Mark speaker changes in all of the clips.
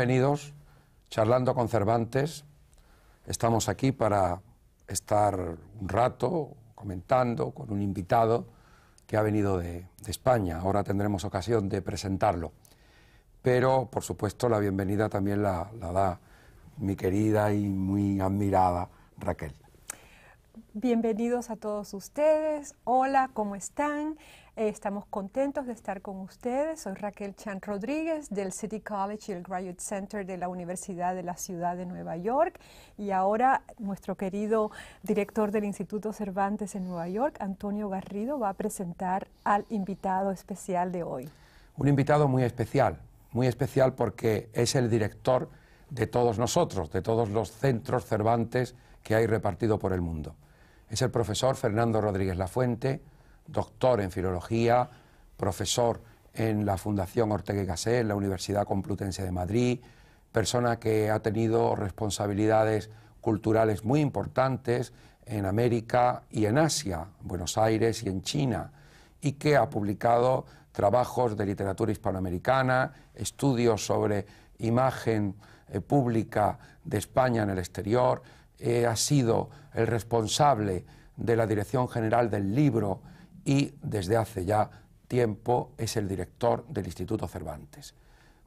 Speaker 1: bienvenidos. Charlando con Cervantes, estamos aquí para estar un rato comentando con un invitado que ha venido de, España. Ahora tendremos ocasión de presentarlo. Pero, por supuesto, la bienvenida también la, la da mi querida y muy admirada Raquel.
Speaker 2: Bienvenidos a todos ustedes. Hola, ¿cómo están? Eh, estamos contentos de estar con ustedes. Soy Raquel Chan Rodríguez del City College y el Graduate Center de la Universidad de la Ciudad de Nueva York. Y ahora nuestro querido director del Instituto Cervantes en Nueva York, Antonio Garrido, va a presentar al invitado especial de hoy.
Speaker 1: Un invitado muy especial, muy especial porque es el director de todos nosotros, de todos los centros Cervantes que hay repartido por el mundo. Es el profesor Fernando Rodríguez Lafuente doctor en filología, profesor en la Fundación Ortega y Gasset, en la Universidad Complutense de Madrid, persona que ha tenido responsabilidades culturales muy importantes en América y en Asia, en Buenos Aires y en China, y que ha publicado trabajos de literatura hispanoamericana, estudios sobre imagen eh, pública de España en el exterior, eh, ha sido el responsable de la Dirección General del Libro y desde hace ya tiempo es el director del Instituto Cervantes.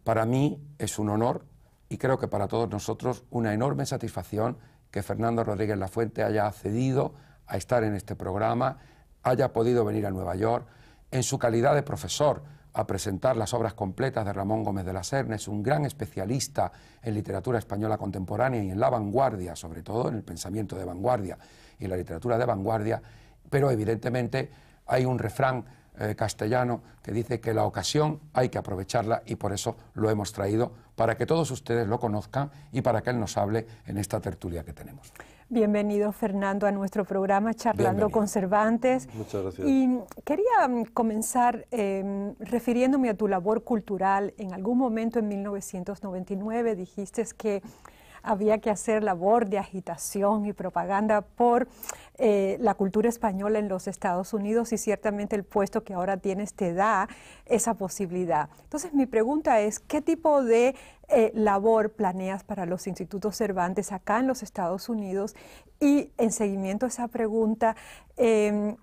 Speaker 1: Para mí es un honor y creo que para todos nosotros una enorme satisfacción que Fernando Rodríguez Lafuente haya accedido a estar en este programa, haya podido venir a Nueva York en su calidad de profesor a presentar las obras completas de Ramón Gómez de la Serna, es un gran especialista en literatura española contemporánea y en la vanguardia, sobre todo en el pensamiento de vanguardia y la literatura de vanguardia, pero evidentemente hay un refrán eh, castellano que dice que la ocasión hay que aprovecharla y por eso lo hemos traído para que todos ustedes lo conozcan y para que él nos hable en esta tertulia que tenemos.
Speaker 2: Bienvenido Fernando a nuestro programa Charlando con Cervantes. Muchas gracias. Y quería mm, comenzar em, refiriéndome a tu labor cultural. En algún momento en 1999 dijiste que había que hacer labor de agitación y propaganda por eh, la cultura española en los Estados Unidos y ciertamente el puesto que ahora tienes te da esa posibilidad. Entonces mi pregunta es, ¿qué tipo de eh, labor planeas para los institutos Cervantes acá en los Estados Unidos? Y en seguimiento a esa pregunta, em,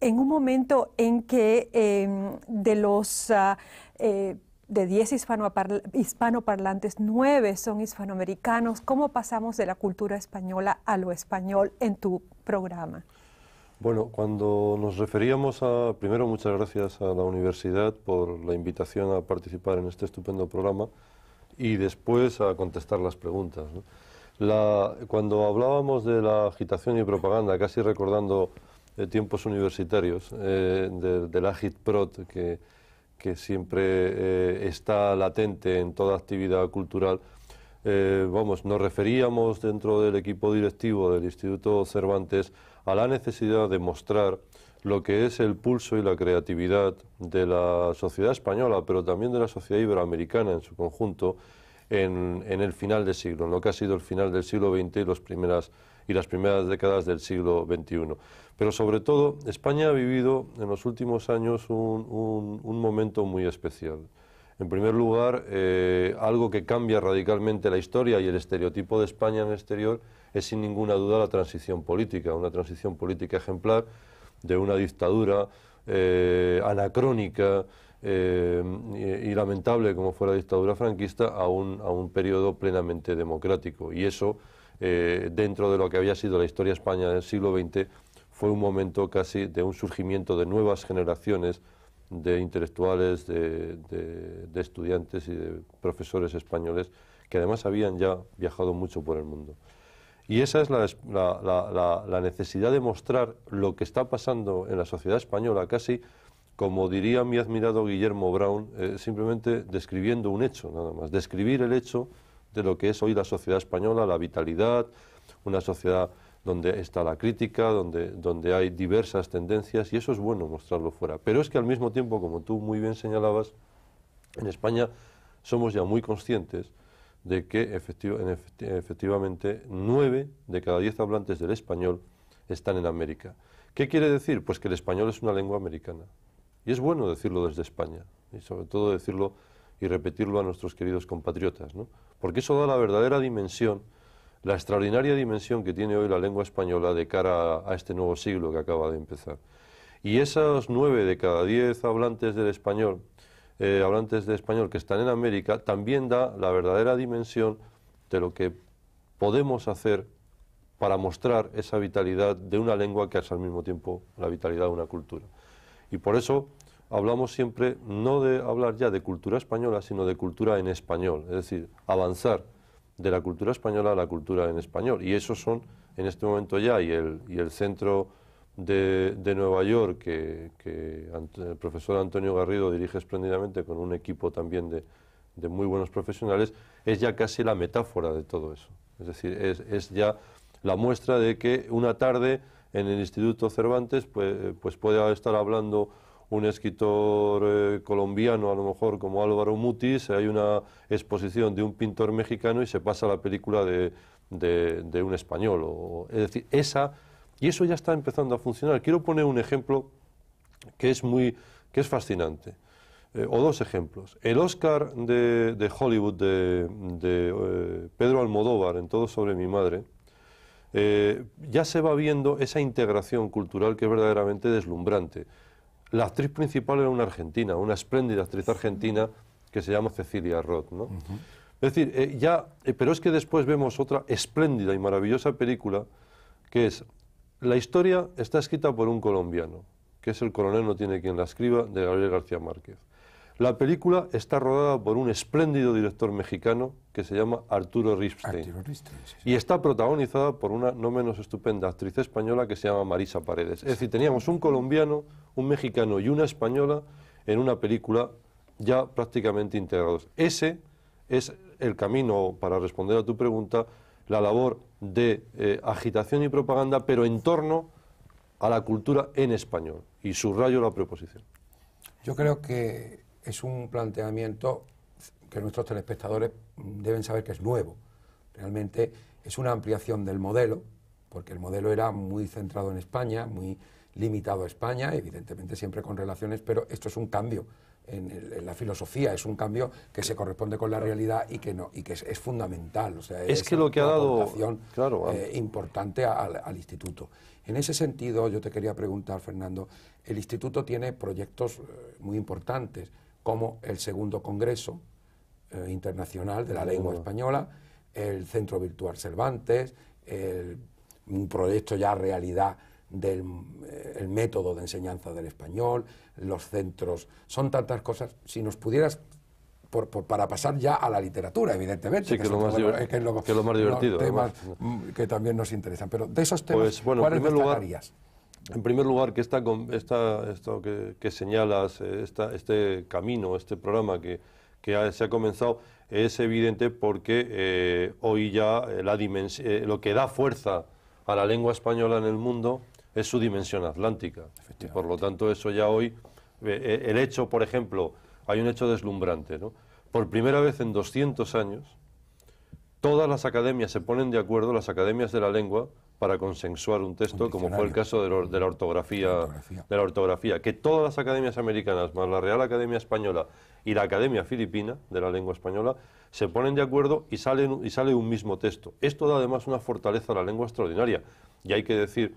Speaker 2: en un momento en que em, de los ah, eh, de 10 hispanoparlantes, 9 son hispanoamericanos. ¿Cómo pasamos de la cultura española a lo español en tu programa?
Speaker 3: Bueno, cuando nos referíamos a, primero muchas gracias a la universidad por la invitación a participar en este estupendo programa y después a contestar las preguntas. La, cuando hablábamos de la agitación y propaganda, casi recordando eh, tiempos universitarios, eh, del Agitprot, que que siempre eh, está latente en toda actividad cultural. Eh, vamos, nos referíamos dentro del equipo directivo del Instituto Cervantes a la necesidad de mostrar lo que es el pulso y la creatividad de la sociedad española, pero también de la sociedad iberoamericana en su conjunto, en, en el final del siglo, en lo que ha sido el final del siglo XX y las primeras y las primeras décadas del siglo XXI. Pero sobre todo, España ha vivido en los últimos años un, momento muy especial. En primer lugar, eh, algo que cambia radicalmente la historia y el estereotipo de España en el exterior es sin ninguna duda la transición política, una transición política ejemplar de una dictadura eh, anacrónica eh, y, lamentable como fue la dictadura franquista a un, a periodo plenamente democrático. Y eso eh, dentro de lo que había sido la historia España del siglo XX, fue un momento casi de un surgimiento de nuevas generaciones de intelectuales, de, estudiantes y de profesores españoles que además habían ya viajado mucho por el mundo. Y esa es la, necesidad de mostrar lo que está pasando en la sociedad española, casi como diría mi admirado Guillermo Brown, eh, simplemente describiendo un hecho, nada más, describir el hecho lo que es hoy la sociedad española, la vitalidad, una sociedad donde está la crítica, donde, donde hay diversas tendencias, y eso es bueno mostrarlo fuera. Pero es que al mismo tiempo, como tú muy bien señalabas, en España somos ya muy conscientes de que efectivamente nueve de cada diez hablantes del español están en América. ¿Qué quiere decir? Pues que el español es una lengua americana. Y es bueno decirlo desde España, y sobre todo decirlo y repetirlo a nuestros queridos compatriotas, porque eso da la verdadera dimensión, la extraordinaria dimensión que tiene hoy la lengua española de cara a, este nuevo siglo que acaba de empezar. Y esas nueve de cada diez hablantes del español, eh, hablantes de español que están en América, también da la verdadera dimensión de lo que podemos hacer para mostrar esa vitalidad de una lengua que es al mismo tiempo la vitalidad de una cultura. Y por eso hablamos siempre no de hablar ya de cultura española, sino de cultura en español, es decir, avanzar de la cultura española a la cultura en español. Y esos son, en este momento ya, y el, y el centro de, de, Nueva York, que, el profesor Antonio Garrido dirige espléndidamente con un equipo también de, muy buenos profesionales, es ya casi la metáfora de todo eso. Es decir, es, es ya la muestra de que una tarde en el Instituto Cervantes pues, pues puede estar hablando un escritor eh, colombiano, a lo mejor como Álvaro Mutis, hay una exposición de un pintor mexicano y se pasa la película de, de, un español. O, es decir, esa, y eso ya está empezando a funcionar. Quiero poner un ejemplo que es, muy, que es fascinante. Eh, o dos ejemplos. El Oscar de, Hollywood de, eh, Pedro Almodóvar en Todo sobre mi madre, ya se va viendo esa integración cultural que es verdaderamente deslumbrante. La actriz principal era una argentina, una espléndida actriz argentina que se llama Cecilia Roth, ¿no? Es decir, eh, ya, eh, pero es que después vemos otra espléndida y maravillosa película que es La historia está escrita por un colombiano, que es El coronel no tiene quien la escriba, de Gabriel García Márquez. La película está rodada por un espléndido director mexicano que se llama Arturo Ripstein. Y está protagonizada por una no menos estupenda actriz española que se llama Marisa Paredes. Es decir, teníamos un colombiano, un mexicano y una española en una película ya prácticamente integrados. Ese es el camino, para responder a tu pregunta, la labor de eh, agitación y propaganda, pero en torno a la cultura en español. Y subrayo la proposición.
Speaker 1: Yo creo que es un planteamiento que nuestros telespectadores deben saber que es nuevo. Realmente es una ampliación del modelo, porque el modelo era muy centrado en España, muy limitado a España, evidentemente siempre con relaciones, pero esto es un cambio en, la filosofía, es un cambio que se corresponde con la realidad y que no y que es, fundamental. es, que lo que ha dado claro, eh, importante al instituto. En ese sentido, yo te quería preguntar, Fernando, el instituto tiene proyectos eh, muy importantes como el segundo Congreso eh, Internacional de la Lengua Española, el Centro Virtual Cervantes, el, un proyecto ya realidad del eh, método de enseñanza del español, los centros, son tantas cosas. Si nos pudieras, para pasar ya a la literatura, evidentemente, que, lo más que, lo, más divertido. que también nos interesan. Pero de esos temas, pues, bueno, ¿cuáles destacarías? Lugar...
Speaker 3: En primer lugar, que esta, esto que, señalas, eh, este camino, este programa que, se ha comenzado, es evidente porque eh, hoy ya eh, la lo que da fuerza a la lengua española en el mundo es su dimensión atlántica. por lo tanto, eso ya hoy, el hecho, por ejemplo, hay un hecho deslumbrante, ¿no? Por primera vez en 200 años, todas las academias se ponen de acuerdo, las academias de la lengua, para consensuar un texto, como fue el caso de, la ortografía, de la ortografía, que todas las academias americanas, más la Real Academia Española y la Academia Filipina de la Lengua Española, se ponen de acuerdo y, salen, y sale un mismo texto. Esto da además una fortaleza a la lengua extraordinaria. Y hay que decir,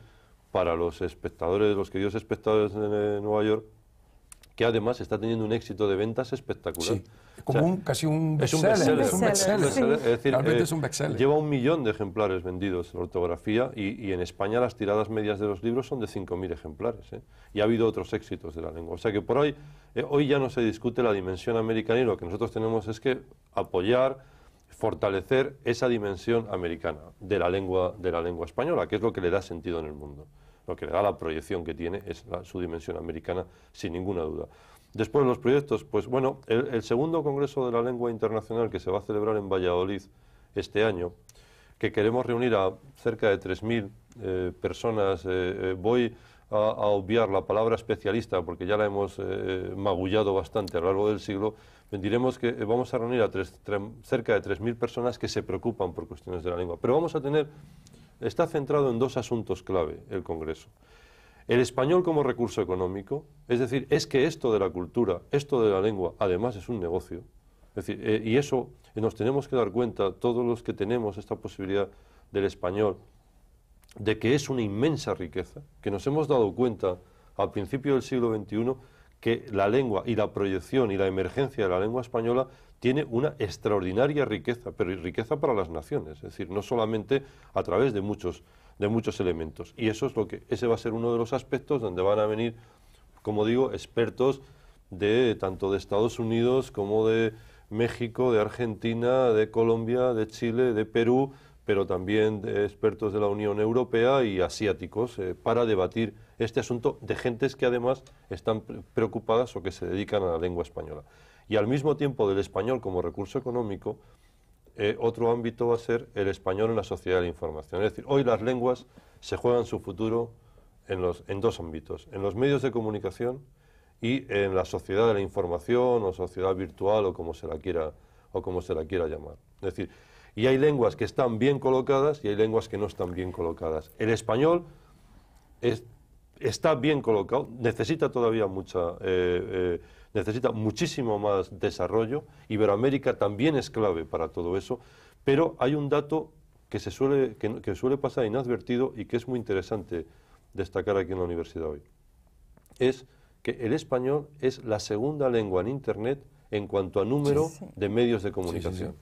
Speaker 3: para los espectadores, los queridos espectadores de Nueva York, que además está teniendo un éxito de ventas espectacular.
Speaker 1: como un, casi un bestseller. Es eh, un
Speaker 3: Lleva un millón de ejemplares vendidos en ortografía y, en España las tiradas medias de los libros son de 5.000 ejemplares. ¿eh? Y ha habido otros éxitos de la lengua. O sea que por hoy, eh, hoy ya no se discute la dimensión americana y lo que nosotros tenemos es que apoyar fortalecer esa dimensión americana de la lengua de la lengua española, que es lo que le da sentido en el mundo lo que le da la proyección que tiene es su dimensión americana, sin ninguna duda. Después los proyectos, pues bueno, el, segundo Congreso de la Lengua Internacional que se va a celebrar en Valladolid este año, que queremos reunir a cerca de 3.000 eh, personas, eh, eh, voy a, obviar la palabra especialista porque ya la hemos magullado bastante a lo largo del siglo, diremos que vamos a reunir a cerca de 3.000 personas que se preocupan por cuestiones de la lengua. Pero vamos a tener está centrado en dos asuntos clave el Congreso. El español como recurso económico, es decir, es que esto de la cultura, esto de la lengua, además es un negocio. Es decir, eh, y eso eh, nos tenemos que dar cuenta, todos los que tenemos esta posibilidad del español, de que es una inmensa riqueza, que nos hemos dado cuenta al principio del siglo XXI que la lengua y la proyección y la emergencia de la lengua española tiene una extraordinaria riqueza, pero riqueza para las naciones, es decir, no solamente a través de muchos, de muchos elementos. Y eso es lo que, ese va a ser uno de los aspectos donde van a venir, como digo, expertos de tanto de Estados Unidos como de México, de Argentina, de Colombia, de Chile, de Perú, pero también de expertos de la Unión Europea y asiáticos eh, para debatir este asunto de gentes que además están preocupadas o que se dedican a la lengua española. Y al mismo tiempo del español como recurso económico, eh, otro ámbito va a ser el español en la sociedad de la información. Es decir, hoy las lenguas se juegan su futuro en, los, en dos ámbitos, en los medios de comunicación y en la sociedad de la información o sociedad virtual o como se la quiera, o como se la quiera llamar. Es decir, y hay lenguas que están bien colocadas y hay lenguas que no están bien colocadas. El español está bien colocado, necesita todavía mucha, eh, eh, necesita muchísimo más desarrollo. Iberoamérica también es clave para todo eso, pero hay un dato que, se suele, que, suele pasar inadvertido y que es muy interesante destacar aquí en la universidad hoy. Es que el español es la segunda lengua en Internet en cuanto a número de medios de comunicación.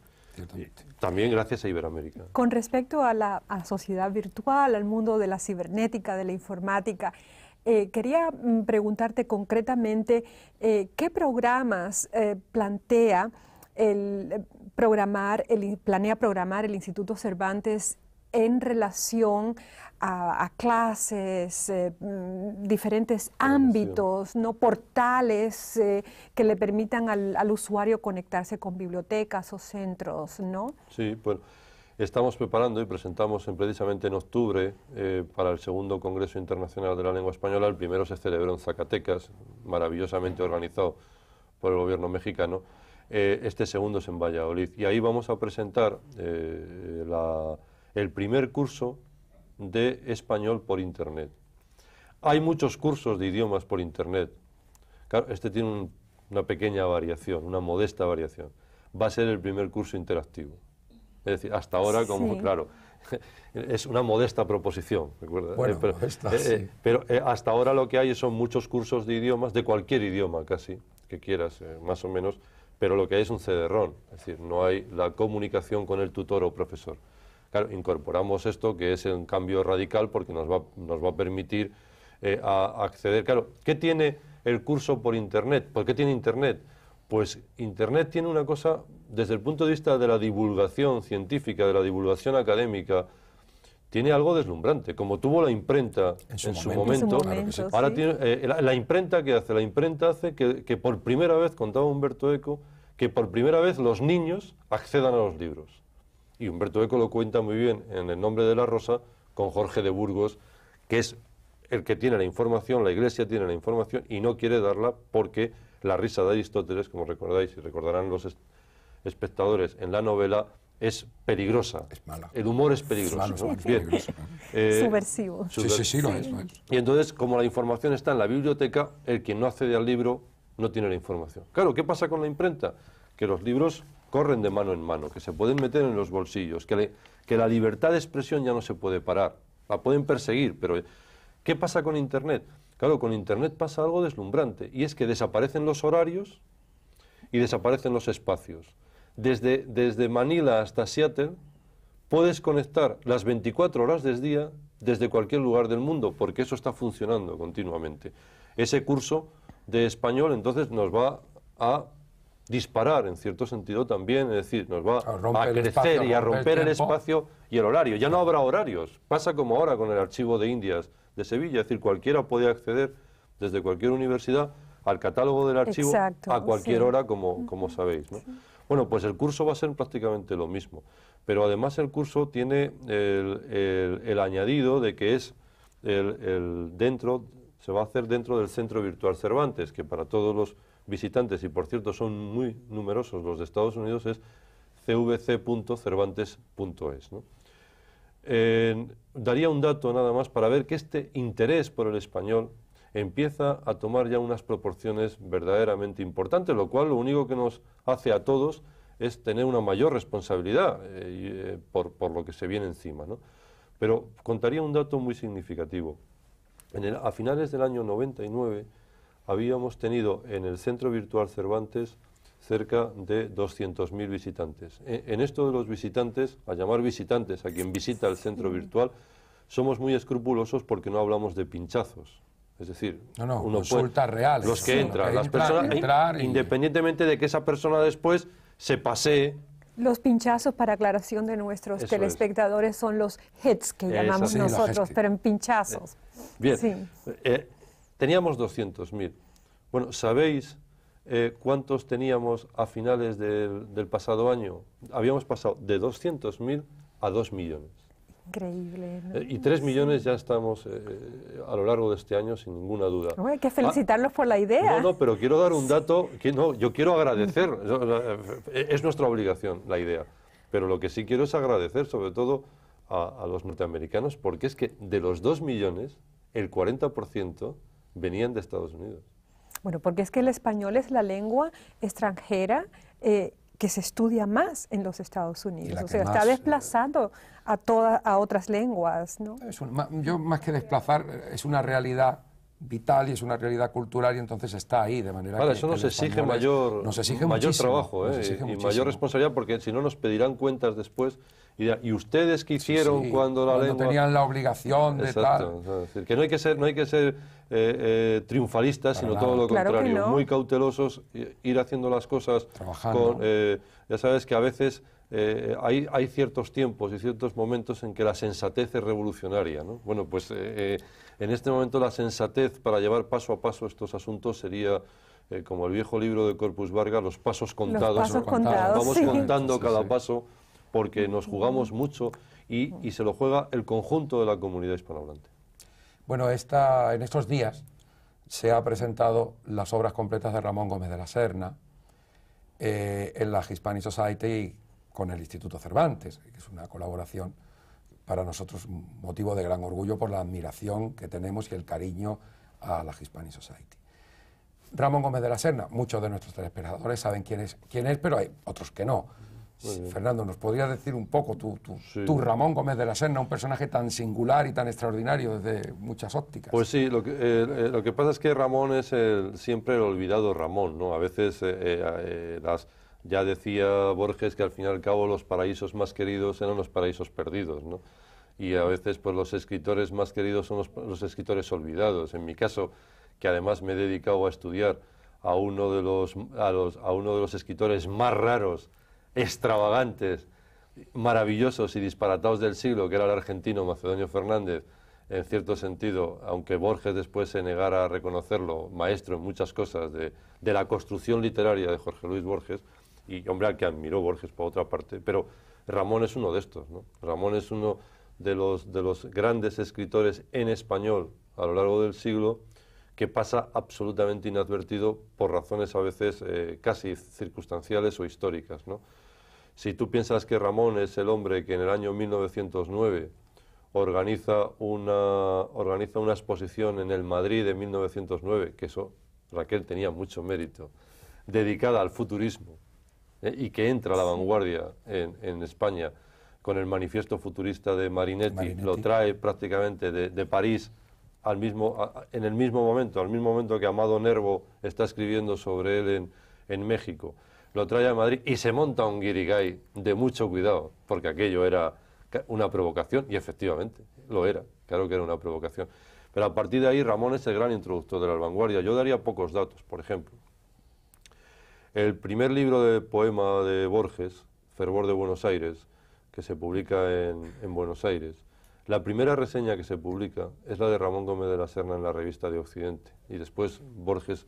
Speaker 3: También gracias a
Speaker 2: Iberoamérica. Con respecto a la, sociedad virtual, al mundo de la cibernética, de la informática, eh, quería mm, preguntarte concretamente eh, qué programas eh, plantea el programar, el, planea programar el Instituto Cervantes en relación a, clases, eh, mm, diferentes ámbitos, ¿no? portales eh, que le permitan al, usuario conectarse con bibliotecas o centros, ¿no?
Speaker 3: Sí, bueno, estamos preparando y presentamos en, precisamente en octubre eh, para el segundo Congreso Internacional de la Lengua Española, el primero se celebró en Zacatecas, maravillosamente organizado por el gobierno mexicano, este segundo es en Valladolid. Y ahí vamos a presentar la el primer curso de español por Internet. Hay muchos cursos de idiomas por Internet. este tiene una pequeña variación, una modesta variación. Va a ser el primer curso interactivo. Es decir, hasta ahora, como claro, es una modesta proposición, eh, pero, eh, eh, hasta ahora lo que hay son muchos cursos de idiomas, de cualquier idioma casi, que quieras, más o menos, pero lo que hay es un cederrón, es decir, no hay la comunicación con el tutor o profesor. Claro, incorporamos esto que es un cambio radical porque nos va, a permitir eh, acceder. Claro, ¿qué tiene el curso por Internet? ¿Por qué tiene Internet? Pues Internet tiene una cosa, desde el punto de vista de la divulgación científica, de la divulgación académica, tiene algo deslumbrante, como tuvo la imprenta en su, momento. la, imprenta que hace, la imprenta hace que, que por primera vez, contaba Humberto Eco, que por primera vez los niños accedan a los libros y Humberto Eco lo cuenta muy bien en El nombre de la rosa, con Jorge de Burgos, que es el que tiene la información, la Iglesia tiene la información y no quiere darla porque la risa de Aristóteles, como recordáis y recordarán los espectadores en la novela, es peligrosa. Es mala. El humor es peligroso. Es
Speaker 2: eh, Subversivo. Sí, sí, sí, es,
Speaker 3: Y entonces, como la información está en la biblioteca, el quien no accede al libro no tiene la información. Claro, ¿qué pasa con la imprenta? Que los libros corren de mano en mano, que se pueden meter en los bolsillos, que, la libertad de expresión ya no se puede parar, la pueden perseguir, pero eh, ¿qué pasa con Internet? Claro, con Internet pasa algo deslumbrante, y es que desaparecen los horarios y desaparecen los espacios. Desde, desde Manila hasta Seattle puedes conectar las 24 horas del día desde cualquier lugar del mundo, porque eso está funcionando continuamente. Ese curso de español entonces nos va a disparar en cierto sentido también, es decir, nos va a, crecer y a romper el, espacio y el horario. Ya no habrá horarios, pasa como ahora con el archivo de Indias de Sevilla, es decir, cualquiera puede acceder desde cualquier universidad al catálogo del archivo a cualquier hora, como, sabéis. Bueno, pues el curso va a ser prácticamente lo mismo, pero además el curso tiene el, el añadido de que es el, dentro, se va a hacer dentro del Centro Virtual Cervantes, que para todos los visitantes, y por cierto son muy numerosos los de Estados Unidos, es cvc.cervantes.es. daría un dato nada más para ver que este interés por el español empieza a tomar ya unas proporciones verdaderamente importantes, lo cual lo único que nos hace a todos es tener una mayor responsabilidad eh, eh, por, lo que se viene encima. Pero contaría un dato muy significativo. a finales del año 99, habíamos tenido en el Centro Virtual Cervantes cerca de 200.000 visitantes. E, en esto de los visitantes, a llamar visitantes a quien visita el centro virtual, somos muy escrupulosos porque no hablamos de pinchazos. Es decir, no, no, reales. Los que entran, las personas, independientemente de que esa persona después se pasee
Speaker 2: los pinchazos, para aclaración de nuestros telespectadores, son los hits que llamamos nosotros, pero en pinchazos. Bien, sí.
Speaker 3: Eh, Teníamos 200.000. Bueno, ¿sabéis eh, cuántos teníamos a finales del, pasado año? Habíamos pasado de 200.000 a 2 millones.
Speaker 2: Increíble. Eh, y
Speaker 3: 3 millones ya estamos eh, a lo largo de este año, sin ninguna duda. hay que felicitarlos
Speaker 2: por la idea. No,
Speaker 3: no, pero quiero dar un dato que no, yo quiero agradecer. es nuestra obligación la idea. Pero lo que sí quiero es agradecer, sobre todo, a, a los norteamericanos, porque es que de los 2 millones, el 40% venían de Estados Unidos.
Speaker 2: Bueno, porque es que el español es la lengua extranjera eh, que se estudia más en los Estados Unidos. O sea, está eh, desplazando a, todas a otras lenguas. ¿no?
Speaker 1: yo más que desplazar, es una realidad vital y es una realidad cultural y entonces está ahí de manera que eso nos exige mayor nos exige mayor trabajo ¿eh? y mayor
Speaker 3: responsabilidad porque si no nos pedirán cuentas después y, ustedes qué hicieron cuando la cuando tenían la obligación de Exacto, tal. que no hay que ser, no hay que ser eh, eh, triunfalistas, sino todo lo contrario. Muy cautelosos, ir haciendo las cosas con... Eh, ya sabes que a veces... hay, hay, ciertos tiempos y ciertos momentos en que la sensatez es revolucionaria. ¿no? Bueno, pues en este momento la sensatez para llevar paso a paso estos asuntos sería, como el viejo libro de Corpus Vargas, los pasos contados. Los Vamos contando cada paso porque nos jugamos mucho y, se lo juega el conjunto de la comunidad hispanohablante.
Speaker 1: Bueno, en estos días se ha presentado las obras completas de Ramón Gómez de la Serna eh, en la Hispanic Society con el Instituto Cervantes, que es una colaboración para nosotros motivo de gran orgullo por la admiración que tenemos y el cariño a la Hispanic Society. Ramón Gómez de la Serna, muchos de nuestros telespectadores saben quién es, quién es pero hay otros que no. Fernando, ¿nos podrías decir un poco tú, tú, Ramón Gómez de la Serna, un personaje tan singular y tan extraordinario desde muchas ópticas?
Speaker 3: Pues sí, lo que, eh, eh, pasa es que Ramón es siempre el olvidado Ramón, ¿no? A veces eh, las, ya decía Borges que al fin y al cabo los paraísos más queridos eran los paraísos perdidos, Y a veces pues los escritores más queridos son los, escritores olvidados. En mi caso, que además me he dedicado a estudiar a uno de los, a a uno de los escritores más raros extravagantes, maravillosos y disparatados del siglo, que era el argentino Macedonio Fernández, en cierto sentido, aunque Borges después se negara a reconocerlo, maestro en muchas cosas de, la construcción literaria de Jorge Luis Borges, y hombre al que admiró Borges por otra parte, pero Ramón es uno de estos, ¿no? Ramón es uno de los, grandes escritores en español a lo largo del siglo que pasa absolutamente inadvertido por razones a veces eh, casi circunstanciales o históricas, ¿no? Si tú piensas que Ramón es el hombre que en el año 1909 organiza una, organiza una exposición en el Madrid de 1909, que eso Raquel tenía mucho mérito, dedicada al futurismo ¿eh? y que entra a la vanguardia en, España con el manifiesto futurista de Marinetti, lo trae prácticamente de, París al mismo, en el mismo momento, al mismo momento que Amado Nervo está escribiendo sobre él en México lo trae a Madrid y se monta un guirigay de mucho cuidado, porque aquello era una provocación, y efectivamente lo era, claro que era una provocación. Pero a partir de ahí Ramón es el gran introductor de la vanguardia. Yo daría pocos datos, por ejemplo. El primer libro de poema de Borges, Fervor de Buenos Aires, que se publica en, en Buenos Aires, la primera reseña que se publica es la de Ramón Gómez de la Serna en la revista de Occidente. Y después Borges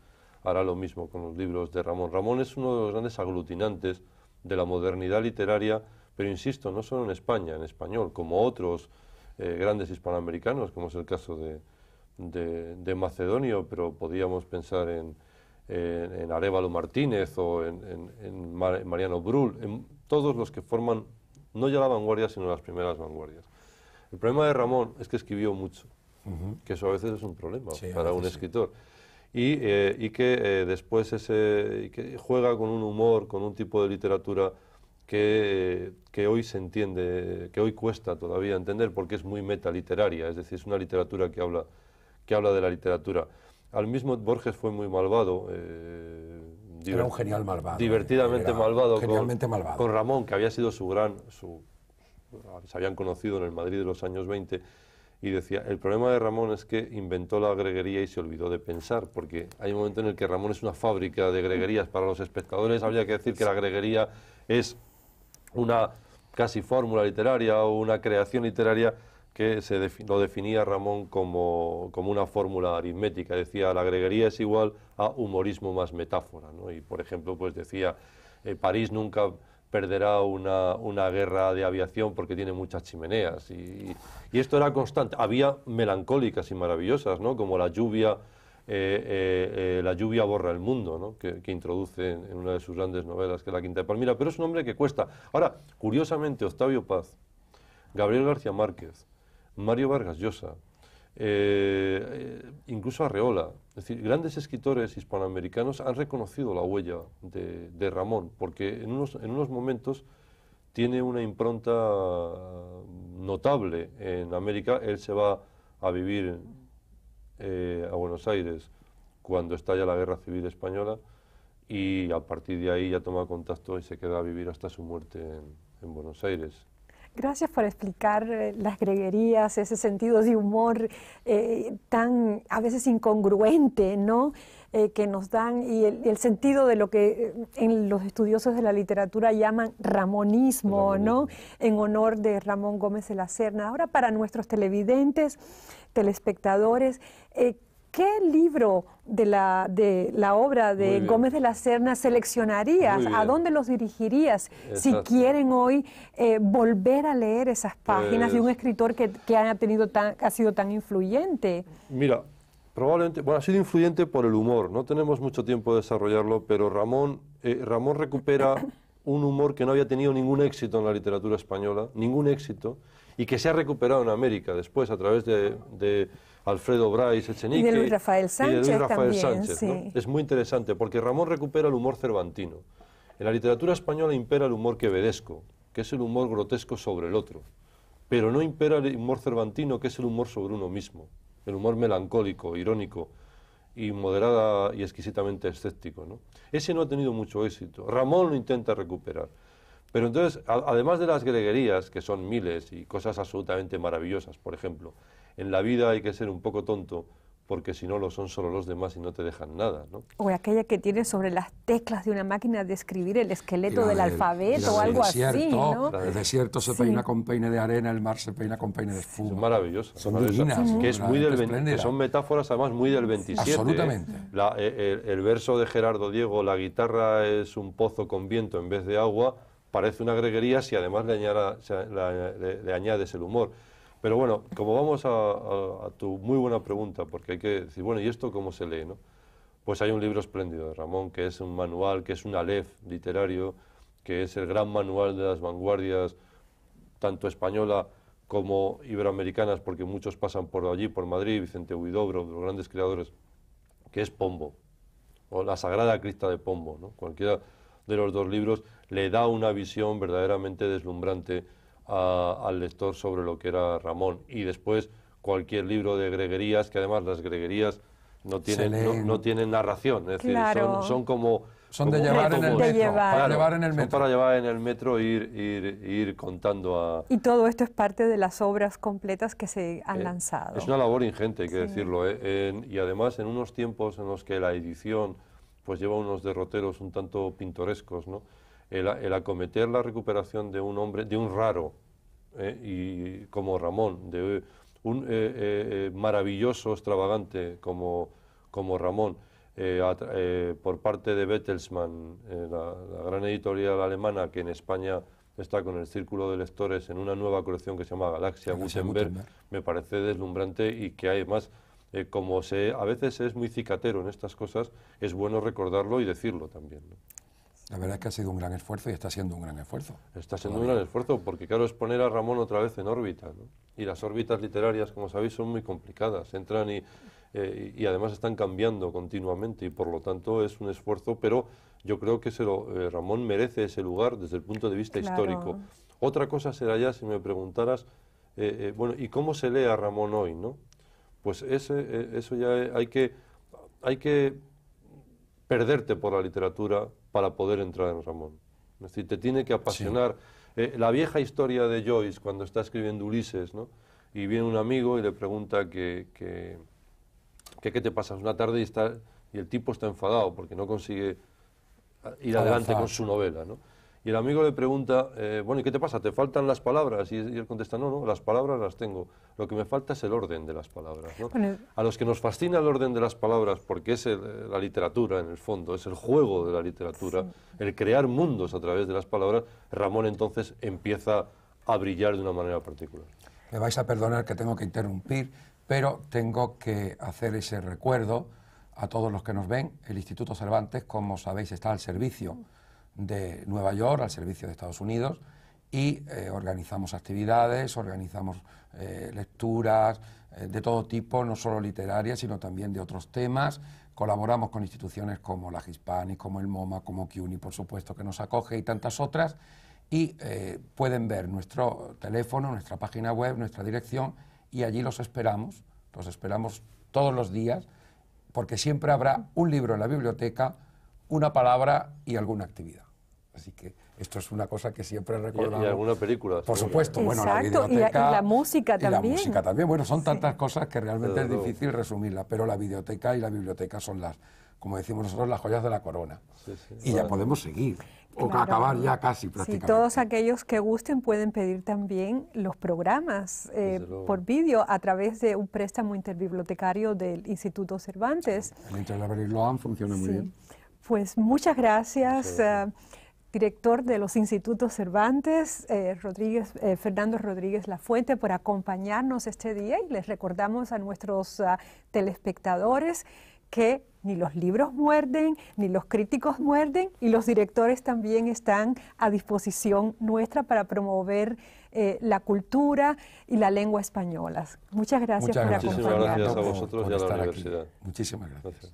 Speaker 3: hará lo mismo con los libros de Ramón. Ramón es uno de los grandes aglutinantes de la modernidad literaria, pero insisto, no solo en España, en español, como otros eh, grandes hispanoamericanos, como es el caso de, Macedonio, pero podríamos pensar en, Arevalo Martínez o en, Mariano Brull, en todos los que forman no ya la vanguardia, sino las primeras vanguardias. El problema de Ramón es que escribió mucho, que eso a veces es un problema para un escritor. Eh, y, que eh, después ese, juega con un humor, con un tipo de literatura que, hoy se entiende, que hoy cuesta todavía entender porque es muy meta literaria es decir, es una literatura que habla, que habla de la literatura. Al mismo Borges fue muy malvado. Eh, era un genial malvado. Divertidamente malvado, genialmente con, con Ramón, que había sido su gran... se habían conocido en el Madrid de los años 20 y decía, el problema de Ramón es que inventó la greguería y se olvidó de pensar, porque hay un momento en el que Ramón es una fábrica de greguerías. Para los espectadores habría que decir que la greguería es una casi fórmula literaria o una creación literaria que se lo definía Ramón como, una fórmula aritmética. Decía, la greguería es igual a humorismo más metáfora. Y, por ejemplo, pues decía, eh, París nunca perderá una, guerra de aviación porque tiene muchas chimeneas. Y, esto era constante. Había melancólicas y maravillosas, ¿no? como la lluvia, eh, eh, eh, la lluvia borra el mundo, ¿no? que, introduce en, una de sus grandes novelas, que es La Quinta de Palmira, pero es un hombre que cuesta. Ahora, curiosamente, Octavio Paz, Gabriel García Márquez, Mario Vargas Llosa, incluso Arreola, es decir, grandes escritores hispanoamericanos han reconocido la huella de, Ramón, porque en unos, en unos, momentos tiene una impronta notable en América. Él se va a vivir eh, a Buenos Aires cuando estalla la Guerra Civil Española y a partir de ahí ya toma contacto y se queda a vivir hasta su muerte en Buenos Aires.
Speaker 2: Gracias por explicar eh, las greguerías, ese sentido de humor eh, tan a veces incongruente, ¿no? Eh, que nos dan y el, sentido de lo que en los estudiosos de la literatura llaman ramonismo, ¿no? En honor de Ramón Gómez de la Serna. Ahora para nuestros televidentes, telespectadores, eh, ¿Qué libro de la, obra de Gómez de la Serna seleccionarías? ¿A dónde los dirigirías si quieren hoy eh, volver a leer esas páginas de un pues escritor que, que ha, tenido tan, ha sido tan influyente?
Speaker 3: Mira, probablemente, bueno, ha sido influyente por el humor, no tenemos mucho tiempo de desarrollarlo, pero Ramón, eh, Ramón recupera un humor que no había tenido ningún éxito en la literatura española, ningún éxito, y que se ha recuperado en América después a través de Alfredo Brais Echenique. Y de Luis Rafael Sánchez. también, Es muy interesante porque Ramón recupera el humor cervantino. En la literatura española impera el humor quevedesco, que es el humor grotesco sobre el otro. Pero no impera el humor cervantino, que es el humor sobre uno mismo. El humor melancólico, irónico y moderada y exquisitamente escéptico. Ese no ha tenido mucho éxito. Ramón lo intenta recuperar. Pero entonces, además de las greguerías, que son miles y cosas absolutamente maravillosas, por ejemplo, en la vida hay que ser un poco tonto porque si no lo son solo los demás y no te dejan nada. ¿no?
Speaker 2: O aquella que tiene sobre las teclas de una máquina de escribir el esqueleto del, alfabeto o algo así. ¿no? El
Speaker 1: desierto se peina con peine de arena, el mar se peina con peine de espuma. Son
Speaker 3: Son divinas. es muy del son metáforas además muy del 27. ¿eh? Absolutamente. Eh, el, verso de Gerardo Diego, la guitarra es un pozo con viento en vez de agua, parece una greguería si además le añades el humor. Pero bueno, como vamos a, tu muy buena pregunta, porque hay que decir, bueno, ¿y esto cómo se lee? No? Pues hay un libro espléndido de Ramón, que es un manual, que es un alef literario, que es el gran manual de las vanguardias, tanto española como iberoamericanas, porque muchos pasan por allí, por Madrid, Vicente Huidobro, los grandes creadores, que es Pombo, o la Sagrada Crista de Pombo. ¿no? Cualquiera de los dos libros le da una visión verdaderamente deslumbrante al lector sobre lo que era Ramón. Y después cualquier libro de greguerías, que además las greguerías no tienen, no, tienen narración, es decir, son, como... Son de llevar, en el metro, Para, llevar en el metro. para llevar en el metro e ir, ir, ir, contando a... Y todo
Speaker 2: esto es parte de las obras completas que se han eh, lanzado. Es una
Speaker 3: labor ingente, hay que decirlo. Eh, y además en unos tiempos en los que la edición pues lleva unos derroteros un tanto pintorescos, ¿no? el, acometer la recuperación de un hombre, de un raro, eh, y como Ramón, de un eh, eh, maravilloso extravagante como, Ramón, por parte de Bettelsmann, la, gran editorial alemana que en España está con el círculo de lectores en una nueva colección que se llama Galaxia, Gutenberg, me parece deslumbrante y que además, como a veces es muy cicatero en estas cosas, es bueno recordarlo y decirlo también.
Speaker 1: La verdad es que ha sido un gran esfuerzo y está siendo un gran esfuerzo. Está siendo un gran
Speaker 3: esfuerzo porque, claro, es poner a Ramón otra vez en órbita. Y las órbitas literarias, como sabéis, son muy complicadas. Entran y, eh, y además están cambiando continuamente y por lo tanto es un esfuerzo, pero yo creo que se lo, eh, Ramón merece ese lugar desde el punto de vista histórico. Otra cosa será ya si me preguntaras, eh, bueno, ¿y cómo se lee a Ramón hoy? ¿no? Pues ese, eso ya hay que, hay que perderte por la literatura para poder entrar en Ramón. Es decir, te tiene que apasionar. Eh, la vieja historia de Joyce cuando está escribiendo Ulises, ¿no? Y viene un amigo y le pregunta que, qué te pasa una tarde y, el tipo está enfadado porque no consigue ah, ir adelante con su novela, ¿no? Y el amigo le pregunta, eh, bueno, ¿y qué te pasa? ¿Te faltan las palabras? Y, él contesta, no, no, las palabras las tengo. Lo que me falta es el orden de las palabras. a los que nos fascina el orden de las palabras, porque es eh, la literatura en el fondo, es el juego de la literatura, el crear mundos a través de las palabras, Ramón entonces empieza a brillar de una manera
Speaker 1: particular. Me vais a perdonar que tengo que interrumpir, pero tengo que hacer ese recuerdo a todos los que nos ven. El Instituto Cervantes, como sabéis, está al servicio de Nueva York al servicio de Estados Unidos y eh, organizamos actividades, organizamos eh, lecturas eh, de todo tipo, no solo literarias, sino también de otros temas. Colaboramos con instituciones como la Hispanic, como el MoMA, como CUNY, por supuesto, que nos acoge y tantas otras. Y pueden ver nuestro teléfono, nuestra página web, nuestra dirección y allí los esperamos, los esperamos todos los días, porque siempre habrá un libro en la biblioteca, una palabra y alguna actividad. Así que esto es una cosa que siempre he recordado. Y, alguna película. Por supuesto, bueno, la videoteca. Y la, y la música también. la música también. Bueno, son tantas cosas que realmente es difícil resumirla. pero la biblioteca y la biblioteca son las, como decimos nosotros, las joyas de la corona. y ya podemos seguir. O acabar ya casi prácticamente. todos
Speaker 2: aquellos que gusten pueden pedir también los programas eh, por vídeo a través de un préstamo interbibliotecario del Instituto Cervantes.
Speaker 1: mientras lo han funciona muy bien.
Speaker 2: Pues muchas gracias. Eh, director de los Institutos Cervantes, eh, Rodríguez, eh, Fernando Rodríguez Lafuente, por acompañarnos este día y les recordamos a nuestros ah, telespectadores que ni los libros muerden, ni los críticos muerden, y los directores también están a disposición nuestra para promover eh, la cultura y la lengua española. Muchas gracias por
Speaker 3: acompañarnos. Muchísimas gracias a vosotros y a la universidad.
Speaker 1: Muchísimas gracias.